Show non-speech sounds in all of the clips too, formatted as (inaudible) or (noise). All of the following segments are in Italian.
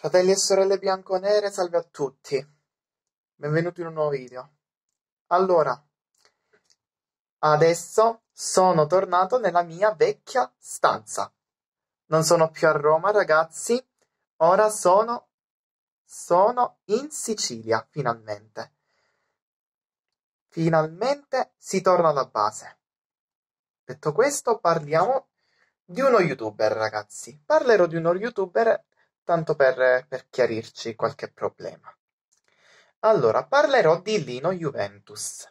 Fratelli e sorelle bianconere, salve a tutti. Benvenuti in un nuovo video. Allora, adesso sono tornato nella mia vecchia stanza. Non sono più a Roma, ragazzi. Ora sono, sono in Sicilia, finalmente. Finalmente si torna alla base. Detto questo, parliamo di uno youtuber, ragazzi. Parlerò di uno youtuber tanto per, per chiarirci qualche problema. Allora, parlerò di Lino Juventus.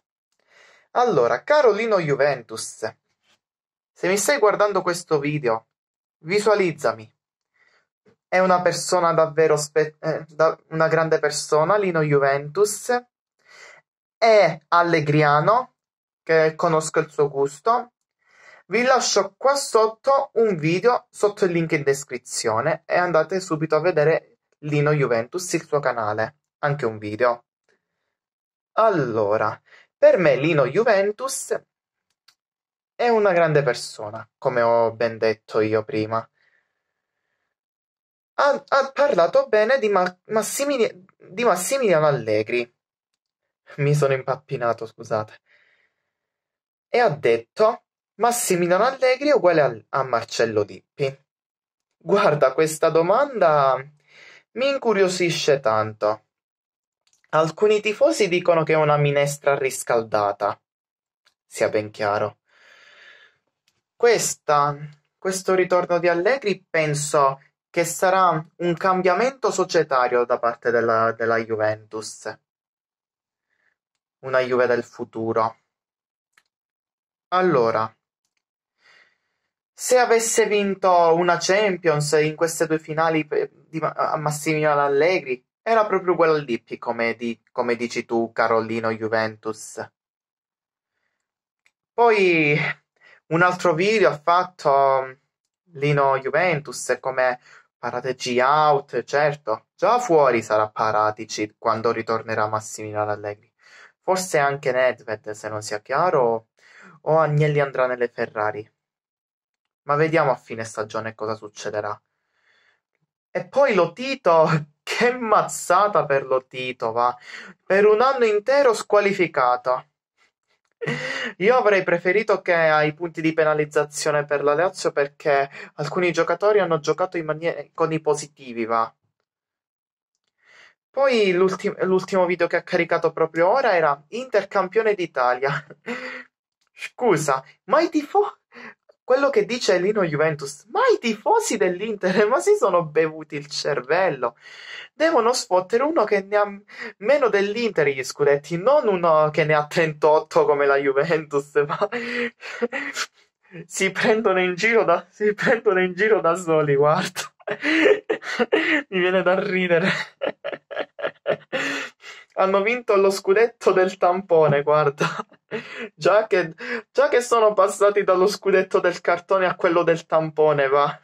Allora, caro Lino Juventus, se mi stai guardando questo video, visualizzami. È una persona davvero spe- eh, da- una grande persona, Lino Juventus. È allegriano, che conosco il suo gusto, vi lascio qua sotto un video sotto il link in descrizione e andate subito a vedere Lino Juventus, il suo canale, anche un video. Allora, per me Lino Juventus è una grande persona, come ho ben detto io prima. Ha, ha parlato bene di, Ma Massimili di Massimiliano Allegri. Mi sono impappinato, scusate. E ha detto Massimiliano Allegri è uguale al- a Marcello Dippi? Guarda, questa domanda mi incuriosisce tanto. Alcuni tifosi dicono che è una minestra riscaldata. Sia ben chiaro. Questa, questo ritorno di Allegri penso che sarà un cambiamento societario da parte della, della Juventus. Una Juve del futuro. Allora, se avesse vinto una Champions in queste due finali eh, di Massimiliano Allegri, era proprio quella lì, come, di, come dici tu, Carolino Juventus. Poi un altro video ha fatto mm, Lino Juventus come Paratici out, certo, già fuori sarà Paratici quando ritornerà Massimiliano Allegri. Forse anche Nedved, se non sia chiaro, o Agnelli andrà nelle Ferrari ma vediamo a fine stagione cosa succederà. E poi Lotito, (laughs) che mazzata per Lotito, va. Per un anno intero squalificata. Io avrei preferito che ai punti di penalizzazione per la Lazio perché alcuni giocatori hanno giocato manie- con i positivi, va. Poi l'ultim- l'ultimo video che ha caricato proprio ora era Intercampione d'Italia. (laughs) Scusa, ma i, tifo- quello che dice Lino Juventus, ma i tifosi dell'Inter, ma si sono bevuti il cervello. Devono sfottere uno che ne ha meno dell'Inter gli scudetti, non uno che ne ha 38 come la Juventus, (laughs) ma si prendono in giro da, si prendono in giro da soli, guarda. (laughs) Mi viene da ridere. (laughs) Hanno vinto lo scudetto del tampone, guarda. Già che, già che sono passati dallo scudetto del cartone a quello del tampone, va.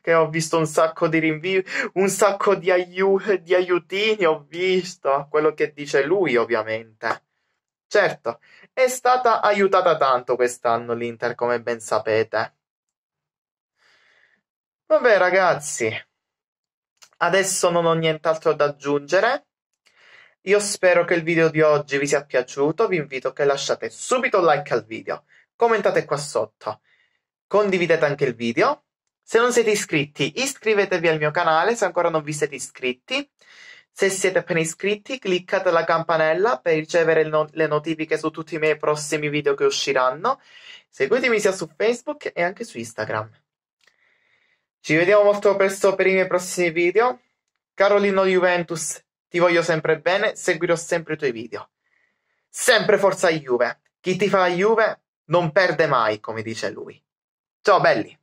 Che ho visto un sacco di rinvii, un sacco di, aiu- di aiutini, ho visto quello che dice lui, ovviamente. Certo, è stata aiutata tanto quest'anno l'Inter, come ben sapete. Vabbè, ragazzi, adesso non ho nient'altro da aggiungere. Io spero che il video di oggi vi sia piaciuto, vi invito che lasciate subito un like al video, commentate qua sotto, condividete anche il video. Se non siete iscritti, iscrivetevi al mio canale se ancora non vi siete iscritti. Se siete appena iscritti, cliccate la campanella per ricevere no le notifiche su tutti i miei prossimi video che usciranno. Seguitemi sia su Facebook e anche su Instagram. Ci vediamo molto presto per i miei prossimi video. Carolino Juventus ti voglio sempre bene, seguirò sempre i tuoi video. Sempre forza Juve. Chi ti fa la Juve non perde mai, come dice lui. Ciao belli.